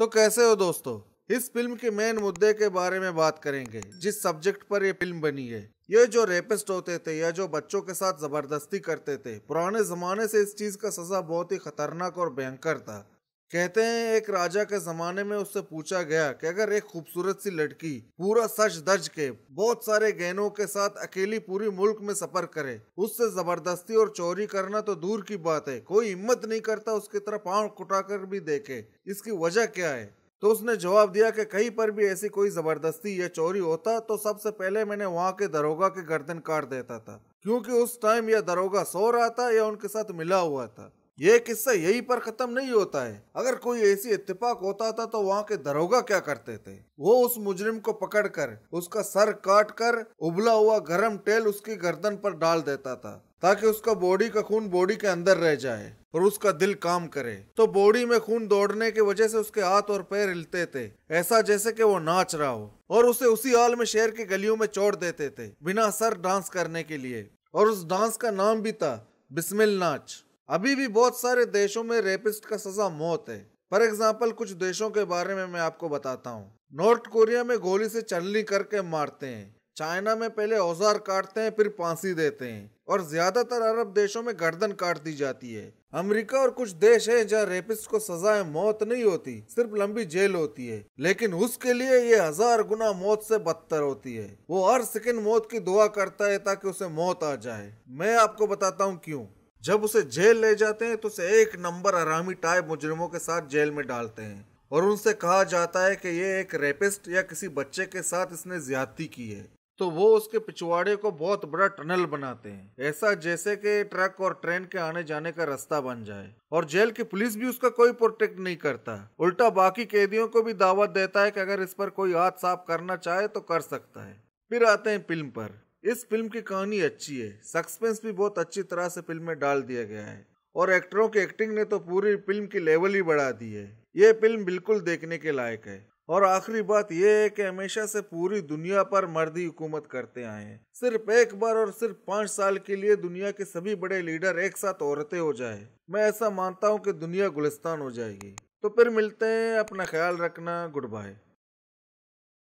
तो कैसे हो दोस्तों इस फिल्म के मेन मुद्दे के बारे में बात करेंगे जिस सब्जेक्ट पर ये फिल्म बनी है ये जो रेपिस्ट होते थे या जो बच्चों के साथ जबरदस्ती करते थे पुराने जमाने से इस चीज का सजा बहुत ही खतरनाक और भयंकर था कहते हैं एक राजा के जमाने में उससे पूछा गया कि अगर एक खूबसूरत सी लड़की पूरा सच दर्ज के बहुत सारे गहनों के साथ अकेली पूरी मुल्क में सफर करे उससे जबरदस्ती और चोरी करना तो दूर की बात है कोई हिम्मत नहीं करता उसकी तरफ कुटा कर भी देखे इसकी वजह क्या है तो उसने जवाब दिया कि कहीं पर भी ऐसी कोई जबरदस्ती या चोरी होता तो सबसे पहले मैंने वहाँ के दरोगा के गर्दन काट देता था क्योंकि उस टाइम यह दरोगा सो रहा था या उनके साथ मिला हुआ था ये किस्सा यही पर खत्म नहीं होता है अगर कोई ऐसी इतफाक होता था तो वहाँ के दरोगा क्या करते थे वो उस मुजरिम को पकड़कर उसका सर काट कर उबला हुआ गर्म तेल उसकी गर्दन पर डाल देता था ताकि उसका बॉडी का खून बॉडी के अंदर रह जाए और उसका दिल काम करे तो बॉडी में खून दौड़ने की वजह से उसके हाथ और पैर हिलते थे ऐसा जैसे कि वो नाच रहा हो और उसे उसी हाल में शहर की गलियों में छोड़ देते थे बिना सर डांस करने के लिए और उस डांस का नाम भी था बिस्मिल नाच अभी भी बहुत सारे देशों में रेपिस्ट का सजा मौत है फॉर एग्जाम्पल कुछ देशों के बारे में मैं आपको बताता हूँ नॉर्थ कोरिया में गोली से चलनी करके मारते हैं चाइना में पहले औजार काटते हैं फिर फांसी देते हैं और ज्यादातर अरब देशों में गर्दन काट दी जाती है अमेरिका और कुछ देश हैं जहाँ रेपिस्ट को सजाए मौत नहीं होती सिर्फ लंबी जेल होती है लेकिन उसके लिए ये हजार गुना मौत से बदतर होती है वो हर सेकंड मौत की दुआ करता है ताकि उसे मौत आ जाए मैं आपको बताता हूँ क्यूँ जब उसे जेल ले जाते हैं तो उसे एक नंबर आरामी टाइप मुजरिमों के साथ जेल में डालते हैं और उनसे कहा जाता है कि ये एक रेपिस्ट या किसी बच्चे के साथ इसने ज्यादती की है तो वो उसके पिछवाड़े को बहुत बड़ा टनल बनाते हैं ऐसा जैसे कि ट्रक और ट्रेन के आने जाने का रास्ता बन जाए और जेल की पुलिस भी उसका कोई प्रोटेक्ट नहीं करता उल्टा बाकी कैदियों को भी दावत देता है कि अगर इस पर कोई हाथ साफ करना चाहे तो कर सकता है फिर आते हैं फिल्म पर इस फिल्म की कहानी अच्छी है सस्पेंस भी बहुत अच्छी तरह से फिल्म में डाल दिया गया है और एक्टरों की एक्टिंग ने तो पूरी फिल्म की लेवल ही बढ़ा दी है ये फिल्म बिल्कुल देखने के लायक है और आखिरी बात यह है कि हमेशा से पूरी दुनिया पर मर्दी हुकूमत करते आए हैं सिर्फ एक बार और सिर्फ पाँच साल के लिए दुनिया के सभी बड़े लीडर एक साथ औरतें हो जाए मैं ऐसा मानता हूँ कि दुनिया गुलिस्तान हो जाएगी तो फिर मिलते हैं अपना ख्याल रखना गुड बाय